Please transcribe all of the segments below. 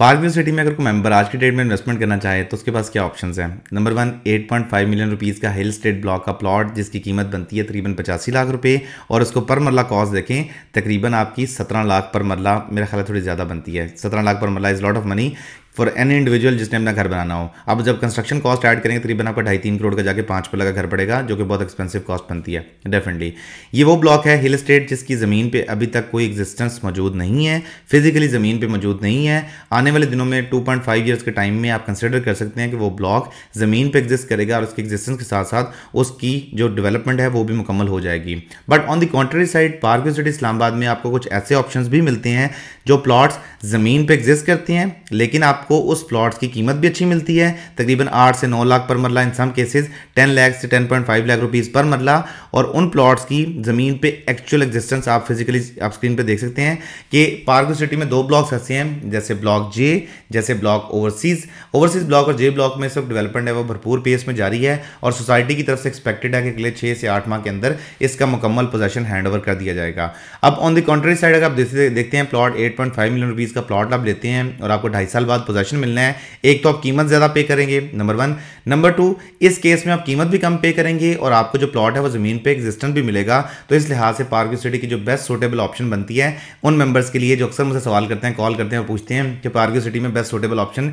park view city में अगर कोई मेंबर आज की डेट में इन्वेस्टमेंट करना चाहे तो उसके पास क्या ऑप्शंस हैं नंबर वन 8.5 मिलियन रुपीस का हिल स्टेट ब्लॉक का प्लॉट जिसकी कीमत बनती है तकरीबन पचासी लाख रुपए और उसको पर मरला कॉस्ट देखें तकरीबन आपकी सत्रह लाख पर मरला मेरा ख्याल थोड़ी ज़्यादा बनती है सत्रह लाख पर मरला is lot of money for an individual जिसने अपना घर बनाना हो अब जब कंस्ट्रक्शन कॉस्ट ऐड करेंगे तरीबन आपका ढाई तीन करोड़ का जाके पाँच पर लगा घर पड़ेगा जो कि बहुत एक्सपेंसिव कॉस्ट बनती है डेफिनेटली ये वो ब्लॉक है हिल स्टेट जिसकी ज़मीन पर अभी तक कोई एग्जिस्टेंस मौजूद नहीं है फिजिकली ज़मीन पर मौजूद नहीं है आने वाले दिनों में टू पॉइंट फाइव ईयर्स के टाइम में आप कंसिडर कर सकते हैं कि वो ब्लॉक ज़मीन पर एग्जिस्ट करेगा और उसकी एग्जिस्टेंस के साथ साथ उसकी जो डेवलपमेंट है वो भी मुकम्मल हो जाएगी but on the country side Park City Islamabad में आपको कुछ ऐसे ऑप्शन भी मिलते हैं जो प्लॉट्स ज़मीन पे एग्जिस्ट करते हैं लेकिन आपको आपको उस प्लॉट्स की कीमत भी अच्छी मिलती है तकरीबन आठ से नौ लाख पर मरला in some cases ten lakh से ten point five lakh rupees पर मरला और उन प्लॉट्स की ज़मीन पे एक्चुअल एग्जिस्टेंस आप फिजिकली आप स्क्रीन पे देख सकते हैं कि पार्क सिटी में दो ब्लॉक्स ऐसे हैं जैसे ब्लॉक जे जैसे ब्लॉक ओवरसीज़ ओवरसीज़ ब्लॉक और जे ब्लॉक में सब डेवलपमेंट है वो भरपूर पेस में जारी है और सोसाइटी की तरफ से एक्सपेक्टेड है कि अगले छः से आठ माह के अंदर इसका मुकम्मल पोजेशन हैंड ओवर कर दिया जाएगा अब ऑन द कॉन्ट्री साइड अगर आप देखते हैं plot eight point five million rupees का प्लॉट आप लेते हैं और आपको ढाई साल बाद पोजेशन प्रदर्शन मिलना है एक तो आप कीमत ज़्यादा पे करेंगे नंबर वन नंबर टू इस केस में आप कीमत भी कम पे करेंगे और आपको जो प्लॉट है वो ज़मीन पे एग्जिस्टेंट भी मिलेगा तो इस लिहाज से पार्क सिटी की जो बेस्ट सूटेबल ऑप्शन बनती है उन मेंबर्स के लिए जो अक्सर मुझसे सवाल करते हैं कॉल करते हैं और पूछते हैं कि पार्क सिटी में बेस्ट सूटेबल ऑप्शन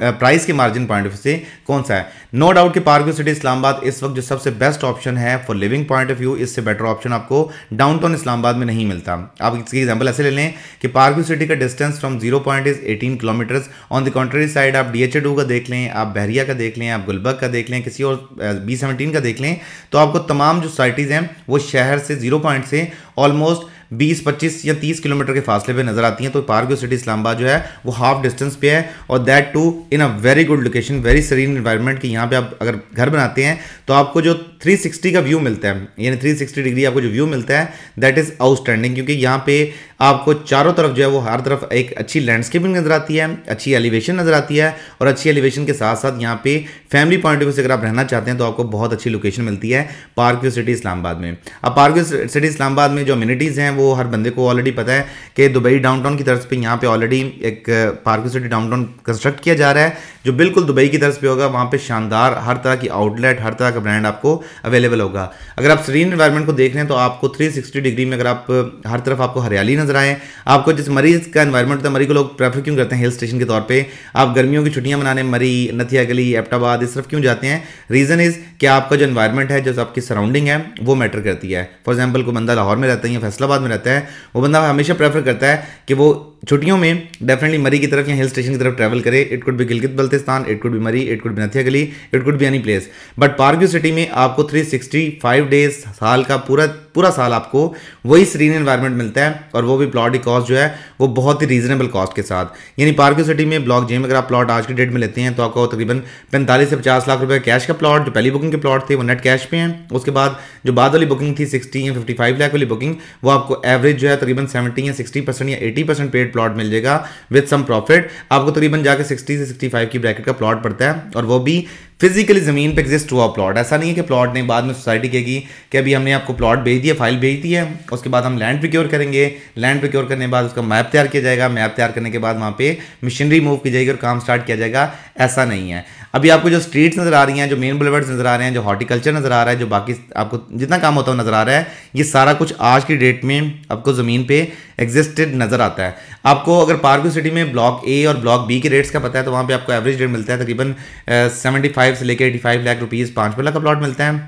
प्राइस के मार्जिन पॉइंट ऑफ व्यू से कौन सा है नो डाउट कि पार्क सिटी इस्लामाबाद इस वक्त जो सबसे बेस्ट ऑप्शन है for living point of view इससे बेटर ऑप्शन आपको डाउनटाउन इस्लामाबाद में नहीं मिलता आप इसकी एग्जांपल ऐसे ले लें कि पार्क सिटी का distance from zero point is eighteen kilometres on the country side आप डी का देख लें आप बहरिया का देख लें आप गुलबर्ग का देख लें किसी और बी का देख लें तो आपको तमाम जो साइटीज़ हैं वो शहर से जीरो पॉइंट से ऑलमोस्ट बीस पच्चीस या तीस किलोमीटर के फासले पर नजर आती हैं तो पार्क व्यू सिटी इस्लामाबाद जो है वो हाफ डिस्टेंस पे है और that too in a very good location very serene environment की यहाँ पे आप अगर घर बनाते हैं तो आपको जो 360 का व्यू मिलता है यानी 360 डिग्री आपको जो व्यू मिलता है दैट इज़ आउटस्टैंडिंग क्योंकि यहाँ पे आपको चारों तरफ जो है वो हर तरफ एक अच्छी लैंडस्केपिंग नज़र आती है अच्छी एलिवेशन नज़र आती है और अच्छी एलिवेशन के साथ साथ यहाँ पे फैमिली पॉइंट ऑफ व्यू से अगर आप रहना चाहते हैं तो आपको बहुत अच्छी लोकेशन मिलती है पार्क व्यू सिटी इस्लामाबाद में अब पार्क व्यू सिटी इस्लामाबाद में जो अम्यूनिटीज़ हैं वो हर बंदे को ऑलरेडी पता है कि दुबई डाउनटाउन की तरफ पे यहाँ पे ऑलरेडी एक पार्क सिटी डाउनटाउन कंस्ट्रक्ट किया जा रहा है जो बिल्कुल दुबई की तरफ पे होगा वहाँ पे शानदार हर तरह की आउटलेट हर तरह का ब्रांड आपको अवेलेबल होगा अगर आप सरीन इन्वायरमेंट को देख रहे हैं तो आपको थ्री डिग्री में अगर आप uh, हर तरफ आपको हरियाली नजर आए आपको जिस मरीज का इन्वायरमेंट होता है मरी को लोग प्रेफर क्यों करते हैं हिल स्टेशन के तौर पर आप गर्मियों की छुट्टियाँ मनाने मरी नथिया गली एपटाबाद इस तरफ क्यों जाते हैं रीज़न इज़ कि आपका जो इन्वायरमेंट है जो आपकी सराउंडिंग है वो मैटर करती है फॉर एग्जाम्पल को बंदा लाहौर में रहता है या फैसलाबाद में रहता है वो बंदा हमेशा प्रेफर करता है कि वो छुट्टियों में डेफिनेटली मरी की तरफ या हिल स्टेशन की तरफ ट्रैवल करें इट कुड भी गिलगित बल्तिस्तान इट कुड भी मरी इट कुड भी नथिया गली इट कुड भी any place but Park City में आपको 365 डेज साल का पूरा पूरा साल आपको वही सरीन इन्वायरमेंट मिलता है और वो भी प्लॉट की कॉस्ट जो है वो बहुत ही रीजनेबल कॉस्ट के साथ यानी पार्क्यू सिटी में ब्लॉक जेम अगर आप प्लॉट आज की डेट में लेते हैं तो आपको तकरीबन पैंतालीस से पचास लाख रुपये कैश का प्लॉट जो पहली बुकिंग के प्लॉट थे वो नेट कैश पे हैं उसके बाद जो बाद वाली बुकिंग थी सिक्सटी या फिफ्टी फाइव लाख वाली बुकिंग वो आपको एवरेज जो है तकरीबन सेवेंटी या सिक्सटी परसेंट या eighty percent paid grade plot मिल जाएगा विद सम प्रॉफिट आपको तकरीबन जाकर 60 से 65 की ब्रैकेट का प्लॉट पड़ता है और वो भी फिजिकली ज़मीन पे एग्जिस्ट हुआ प्लॉट ऐसा नहीं है कि प्लॉट ने बाद में सोसाइटी कहेगी कि अभी हमने आपको प्लॉट भेज दिया फाइल भेज दी है उसके बाद हम लैंड प्रिक्योर करेंगे लैंड प्रिक्योर करने के बाद उसका मैप तैयार किया जाएगा मैप तैयार करने के बाद वहाँ पे मशीनरी मूव की जाएगी और काम स्टार्ट किया जाएगा ऐसा नहीं है अभी आपको जो स्ट्रीट्स नज़र आ रही हैं जो मेन बुलेवर्ड्स नज़र आ रहे हैं जो हॉर्टिकल्चर नज़र आ रहा है जो बाकी आपको जितना काम होता है नज़र आ रहा है ये सारा कुछ आज की डेट में आपको ज़मीन पे एग्जिस्टेड नज़र आता है आपको अगर पार्कू सिटी में ब्लॉक ए और ब्लॉक बी के रेट्स का पता है तो वहाँ पर आपको एवरेज रेट मिलता है तकरीबन सेवेंटी फाइव से लेकर एटी फाइव लाख रुपीज़ पाँच लाख का प्लॉट मिलता है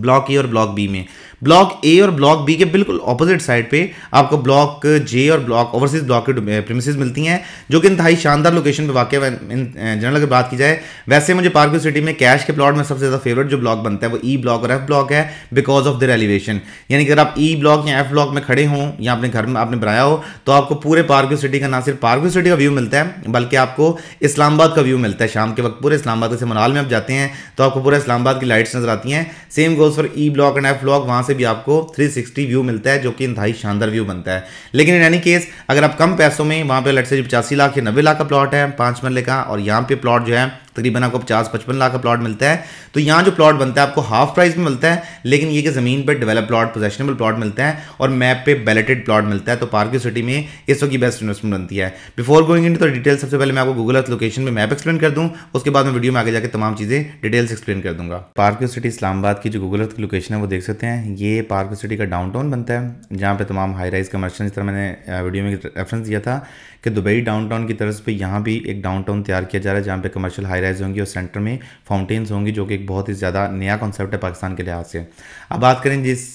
ब्लॉक ए और ब्लॉक बी में ब्लॉक ए और ब्लॉक बी के बिल्कुल ऑपोजिट साइड पे आपको ब्लॉक जे और ब्लॉक ओवरसीज ब्लॉक की मिलती हैं जो कि इंतहाई शानदार लोकेशन पे वाकई इन जनरल अगर बात की जाए वैसे मुझे पार्क सिटी में कैश के प्लॉट में सबसे ज़्यादा फेवरेट जो ब्लॉक बनता है वो ई e ब्लॉक और एफ ब्लॉक है बिकॉज ऑफ द एलिवेशन यानी कि अगर आप ई e ब्लॉक या एफ ब्लॉक में खड़े हों या अपने घर में आपने बनाया हो तो आपको पूरे पार्क सिटी का ना सिर्फ पार्क सिटी का व्यू मिलता है बल्कि आपको इस्लामाबाद का व्यू मिलता है शाम के वक्त पूरे इस्लामाबाद से मनाल में आप जाते हैं तो आपको पूरा इस्लामाबाद की लाइट्स नजर आती हैं same goes for E block and F block वहां से भी आपको 360 व्यू मिलता है जो कि इंतहाई शानदार व्यू बनता है लेकिन इन एनी केस अगर आप कम पैसों में वहां पे लट से पचासी लाख या नब्बे लाख का प्लॉट है पांच मरले का और यहाँ पे प्लॉट जो है तकरीबन आपको पचास पचपन लाख का प्लॉट मिलता है तो यहाँ जो प्लॉट बनता है आपको हाफ प्राइस में मिलता है लेकिन ये कि ज़मीन पर डेवलप प्लॉट पोजेशनेबल प्लॉट मिलता है और मैप पे बैलेटेड प्लॉट मिलता है तो पार्क सिटी में इस वक्त की बेस्ट इन्वेस्टमेंट बनती है बिफोर गोइंग इन तो डिटेल सबसे पहले मैं आपको गूगल अर्थ लोकेशन में मैप एक्सप्लेन कर दूँ उसके बाद मैं वीडियो में आगे जाकर तमाम चीज़ें डिटेल्स एक्सप्लेन कर दूँगा पार्क सिटी इस्लामाबाद की जो गूगल अर्थ की लोकेशन है वो देख सकते हैं ये पार्क सिटी का डाउन बनता है जहाँ पर तमाम हाई राइज कमर्शन जिस तरह मैंने वीडियो में रेफरेंस दिया था कि दुबई डाउनटाउन की तरफ पे यहाँ भी एक डाउनटाउन तैयार किया जा रहा है जहाँ पे कमर्शियल हाई राइज होंगी और सेंटर में फाउंटेन्स होंगी जो कि एक बहुत ही ज़्यादा नया कॉन्सेप्ट है पाकिस्तान के लिहाज से अब बात करें जिस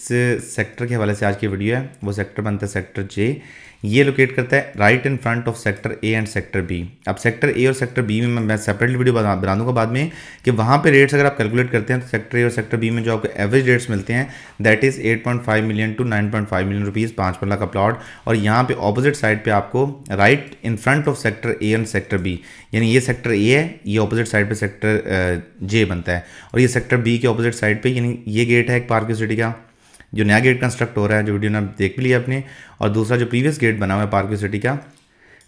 सेक्टर के हवाले से आज की वीडियो है वो सेक्टर बनता है सेक्टर जे ये लोकेट करता है right in front of sector A and sector B अब सेक्टर ए और सेक्टर बी में मैं सेपरेटली वीडियो बना दूंगा बाद में कि वहाँ पे रेट्स अगर आप कैलकुलेट करते हैं तो सेक्टर ए और सेक्टर बी में जो आपको एवरेज रेट्स मिलते हैं that is 8.5 million to 9.5 million rupees पाँच मरला का प्लॉट और यहाँ पे ऑपोजिट साइड पर आपको right in front of sector A and sector B यानी ये सेक्टर ए है ये ऑपोजिट साइड पर सेक्टर जे बनता है और ये सेक्टर बी के ऑपोजिट साइड पर यानी ये गेट है एक पार्क सिटी का जो नया गेट कंस्ट्रक्ट हो रहा है जो वीडियो ने देख भी लिया अपने और दूसरा जो प्रीवियस गेट बना हुआ है पार्क सिटी का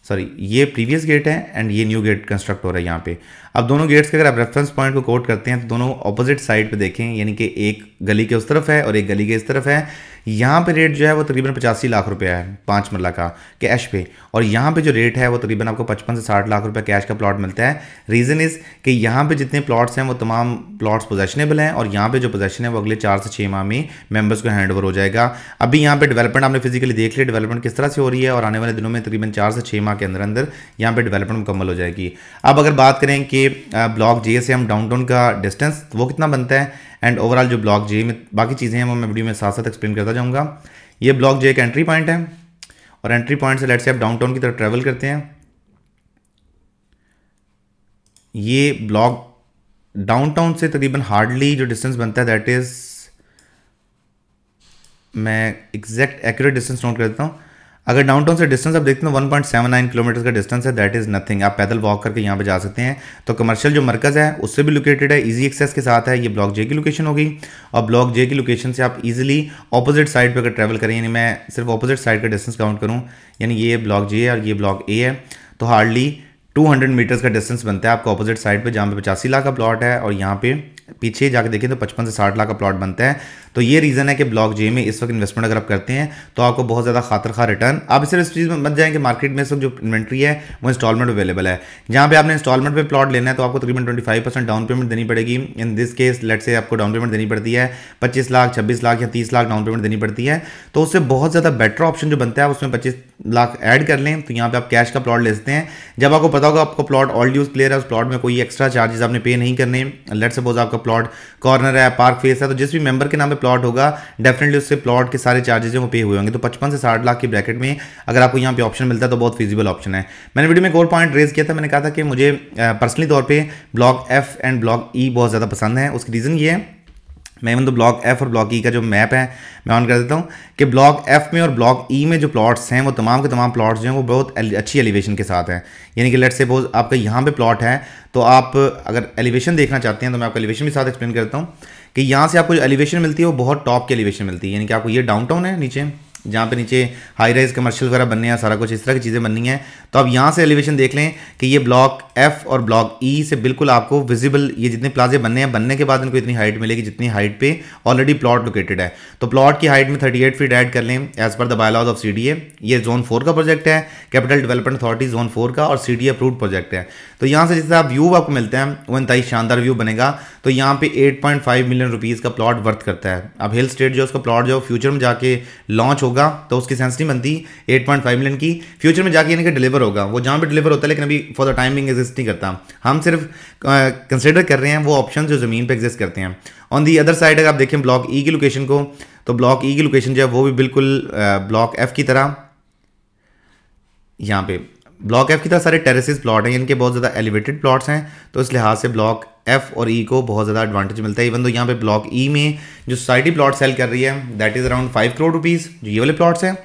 सॉरी ये प्रीवियस गेट है एंड ये न्यू गेट कंस्ट्रक्ट हो रहा है यहाँ पे अब दोनों गेट्स के अगर आप रेफरेंस पॉइंट को कोट करते हैं तो दोनों ऑपोजिट साइड पे देखें यानी कि एक गली के उस तरफ है और एक गली के इस तरफ है यहाँ पे रेट जो है वो तकरीबन पचासी लाख रुपया है पाँच मरला का कैश पे और यहाँ पे जो रेट है वो तकरीबन आपको पचपन से साठ लाख रुपया कैश का प्लॉट मिलता है रीज़न इज़ कि यहाँ पे जितने प्लॉट्स हैं वो तमाम प्लॉट्स पोजेशनेबल हैं और यहाँ पे जो पोजेशन है वो अगले चार से छः माह में मेम्बर्स को हैंड हो जाएगा अभी यहाँ पर डेवलपमेंट आपने फिजिकली देख लिया डेवलपमेंट किस तरह से हो रही है और आने वाले दिनों में तकरीबन चार से छः माह के अंदर अंदर यहाँ पर डेवलपमेंट मुकम्मल हो जाएगी अब अगर बात करें कि के ब्लॉक जे से हम डाउनटाउन का डिस्टेंस वो कितना बनता है एंड ओवरऑल जो ब्लॉक जे में बाकी चीज़ें हैं वो मैं वीडियो में साथ साथ एक्सप्लेन करता जाऊँगा ये ब्लॉक जे एक एंट्री पॉइंट है और एंट्री पॉइंट से लेट से आप डाउनटाउन की तरफ ट्रेवल करते हैं ये ब्लॉक डाउनटाउन से तकरीबन हार्डली जो डिस्टेंस बनता है दैट इज़ मैं एग्जैक्ट एक्यूरेट डिस्टेंस नोट कर देता हूँ अगर डाउनटाउन से डिस्टेंस आप देखते हैं one point seven nine kilometre का डिस्टेंस है दैट इज़ नथिंग आप पैदल वॉक करके यहाँ पे जा सकते हैं तो कमर्शियल जो मरकज़ है उससे भी लोकेटेड है इजी एक्सेस के साथ है ये ब्लॉक जे की लोकेशन होगी और ब्लॉक जे की लोकेशन से आप इजीली अपोजिट साइड पर अगर ट्रैवल करें यानी मैं सिर्फ अपोजिट साइड का डिस्टेंस काउंट करूँ यानी ये ब्लॉक जे है और ये ब्लॉक ए है तो हार्डली 200 मीटर्स का डिस्टेंस बनता है आपका ऑपोजिट साइड पे जहाँ पे पचासी लाख का प्लॉट है और यहाँ पे पीछे जाके देखें तो पचपन से साठ लाख का प्लॉट बनता है तो ये रीज़न है कि ब्लॉक जे में इस वक्त इन्वेस्टमेंट अगर आप करते हैं तो आपको बहुत ज़्यादा खातर खा रिटर्न आप सिर्फ इस चीज़ में मत जाएँ कि मार्केट में इस वक्त जो इन्वेंट्री है वो इंस्टॉलमेंट अवेलेबल है जहाँ पे आपने इंस्टॉलमेंट पे प्लॉट लेना है तो आपको तकरीबन twenty five percent down payment देनी पड़ेगी इन दिस केस लेट से आपको डाउन पेमेंट देनी पड़ती है पच्चीस लाख छब्बीस लाख या तीस लाख डाउन पेमेंट देनी पड़ती है तो उससे बहुत ज़्यादा बेटर ऑप्शन जो बनता है उसमें पच्चीस लाख ऐड कर लें तो यहाँ पे आप कैश का प्लॉट ले हैं जब आपको पता होगा आपका प्लॉट ऑल ड्यूज क्लियर है उस प्लॉट में कोई एक्स्ट्रा चार्जेस आपने पे नहीं करने लेट सपोज आपका प्लॉट कॉर्नर है पार्क फेस है तो जिस भी मेंबर के नाम पे प्लॉट होगा डेफिनेटली उससे प्लॉट के सारे चार्जेज हैं वो पे हुए होंगे तो पचपन से साठ लाख की ब्रैकेट में अगर आपको यहाँ पे ऑप्शन मिलता है तो बहुत फिजिबल ऑप्शन है मैंने वीडियो में एक और पॉइंट रेज किया था मैंने कहा था कि मुझे पर्सनली तौर पर block F and block E बहुत ज़्यादा पसंद है उसकी रीज़न ये है मैं मतलब ब्लॉक एफ और ब्लॉक ई e का जो मैप है मैं ऑन कर देता हूँ कि ब्लॉक एफ में और ब्लॉक ई e में जो प्लॉट्स हैं वो तमाम के तमाम प्लॉट्स जो हैं वो बहुत अच्छी एलिवेशन के साथ हैं यानी कि लेट सपोज आपका यहाँ पे प्लॉट है तो आप अगर एलिवेशन देखना चाहते हैं तो मैं आपको एलिवेशन के साथ एक्सप्लेन करता हूँ कि यहाँ से आपको जो एलिवेशन मिलती है वो बहुत टॉप की एलिवेशन मिलती है यानी कि आपको ये डाउन है नीचे जहाँ पे नीचे हाई राइज कमर्शियल वगैरह बनने हैं सारा कुछ इस तरह की चीज़ें बननी है तो आप यहाँ से एलिवेशन देख लें कि ये ब्लॉक एफ और ब्लॉक ई e से बिल्कुल आपको विजिबल ये जितने प्लाजे बनने हैं बनने के बाद इनको इतनी हाइट मिलेगी जितनी हाइट पे ऑलरेडी प्लॉट लोकेटेड है तो प्लॉट की हाइट में थर्टी फीट एड कर लें as per the bylaws of C ये जोन फोर का प्रोजेक्ट है capital development authority zone four का और सी डी अप्रूव प्रोजेक्ट है तो यहाँ से जितना व्यू आपको मिलते हैं वो इंतई शानदार व्यू बनेगा तो यहाँ पे एट मिलियन रुपीज़ का प्लॉट वर्थ करता है अब हिल स्टेट जो उसका प्लॉट जो फ्यूचर में जाके लॉन्च हो होगा तो उसकी सेंस नहीं बनती 8.5 मिलियन की फ्यूचर में जाके यानी कि डिलीवर होगा वो जहाँ भी डिलीवर होता है लेकिन अभी फॉर द टाइमिंग एग्जिस्ट नहीं करता हम सिर्फ कंसिडर कर रहे हैं वो ऑप्शन जो ज़मीन पर एग्जिस्ट करते हैं ऑन दी अदर साइड अगर आप देखें ब्लॉक ई e की लोकेशन को तो ब्लॉक ई e की लोकेशन जो है वो भी बिल्कुल ब्लॉक एफ की तरह यहाँ पे ब्लॉक एफ़ की तरह सारे टेरेसिस प्लॉट हैं इनके बहुत ज़्यादा एलिवेटेड प्लॉट्स हैं तो इस लिहाज से ब्लॉक एफ़ और ई e को बहुत ज़्यादा एडवांटेज मिलता है इवन तो यहाँ पे ब्लॉक ई e में जो सोसाइटी प्लॉट सेल कर रही है that is around five crore rupees जो ये वाले प्लॉट्स हैं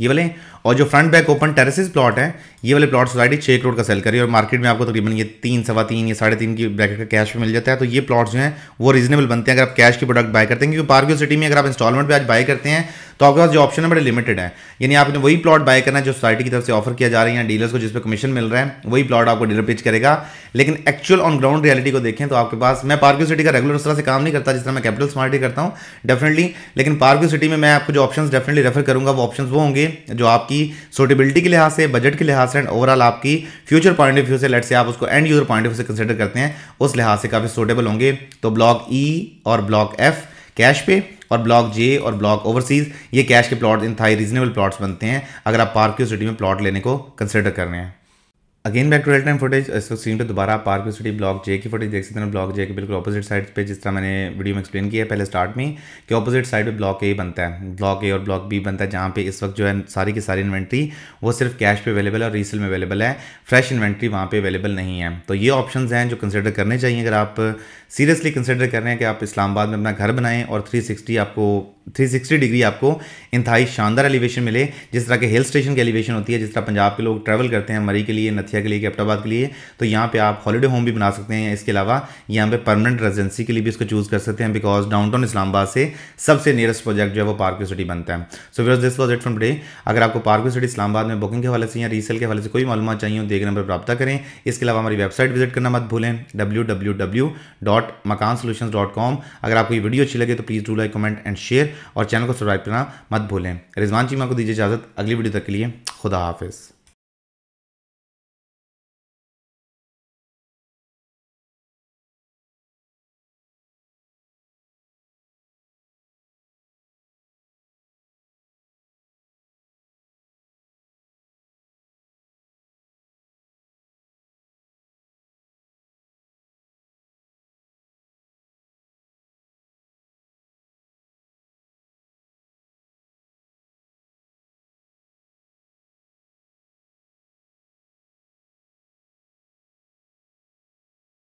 ये वाले और जो front back open terraces plot हैं ये वाले प्लॉट सोसाइटी छः करोड़ का सेल करी और मार्केट में आपको तकरीबन ये तीन सवा तीन या साढ़े तीन की ब्रैकेट का कैश में मिल जाता है तो ये प्लॉट्स जो हैं वो रीजनेबल बनते हैं अगर आप कैश के प्रोडक्ट बाय करते हैं क्योंकि पार्क सिटी में अगर आप इंस्टॉलमेंट पर आज बाय करते हैं तो आपके पास जो ऑप्शन है बड़े लिमिटेड है यानी आपने वही प्लॉट बाय करना है जो सोसाइटी की तरफ से ऑफर किया जा रहा है या डीलर्स को जिस पर कमीशन मिल रहा है वही प्लॉट आपको डीलर पिच करेगा लेकिन एक्चुअल ऑन ग्राउंड रियलिटी को देखें तो आपके पास मैं पार्क सिटी का रेगुलर उस तरह से काम नहीं करता जिस तरह मैं कैपिटल स्मार्टी करता हूँ डेफिनेटली लेकिन पार्क सिटी में मैं आपको जो ऑप्शन डेफिनेटली रेफर करूँगा वो ऑप्शन वो होंगे जो आपकी सोटेबिलिटी के लिहाज से बजट के लिहाज से परसेंट ओवरऑल आपकी फ्यूचर पॉइंट ऑफ व्यू से लेट से आप उसको end user point of view से कंसिडर करते हैं उस लिहाज से काफ़ी सूटेबल होंगे तो ब्लॉक ई e और ब्लॉक एफ कैश पे और ब्लॉक जे और ब्लॉक ओवरसीज़ ये कैश के प्लॉट इन थाई रीजनेबल प्लॉट्स बनते हैं अगर आप पार्क सिटी में प्लॉट लेने को कंसिडर कर रहे हैं again back to real time footage इसको सीन पे दोबारा पार्क सिटी ब्लॉक जे की फुटेज देख सकते हैं ब्लॉक जे के बिल्कुल ऑपोजिट साइड पे जिस तरह मैंने वीडियो में एक्सप्लेन किया पहले स्टार्ट में कि ऑपोजिट साइड पे ब्लॉक ए बनता है ब्लॉक ए और ब्लॉक बी बनता है जहाँ पे इस वक्त जो है सारी की सारी इन्वेंट्री वो सिर्फ कैश पे अवेलेबल है और रीसेल में अवेलेबल है फ्रेश इन्वेंट्री वहाँ पर अवेलेबल नहीं है तो ये ऑप्शन हैं जो कंसिडर करने चाहिए अगर आप सीरियसली कंसिडर कर रहे हैं कि आप इस्लामाबाद में अपना घर बनाएं और सिक्सटी आपको 360 डिग्री आपको इंतहाई शानदार एलिवेशन मिले जिस तरह के हिल स्टेशन की एलिवेशन होती है जिस तरह पंजाब के लोग ट्रैवल करते हैं मरी के लिए नथिया मुखिया के लिए कैप्टाबाद के लिए तो यहाँ पे आप हॉलीडे होम भी बना सकते हैं इसके अलावा यहाँ पे परमानेंट रेजिडेंसी के लिए भी इसको चूज़ कर सकते हैं बिकॉज डाउनटाउन इस्लामाबाद से सबसे नियरेस्ट प्रोजेक्ट जो है वो पार्क सिटी बनता है so viewers this was it from day अगर आपको पार्क सिटी इस्लामाबाद में बुकिंग के हवाले से या रीसेल के हवाले से कोई मालूम चाहिए देख नंबर प्राप्त करें इसके अलावा हमारी वेबसाइट विजिट करना मत भूलें W W W dot Makaan solution dot com अगर आपको ये वीडियो अच्छी लगे तो please do like comment and share और चैनल को सब्सक्राइब करना मत भूलें रिजवान चीमा को दीजिए इजाज़त अगली वीडियो तक के लिए खुदा हाफिज़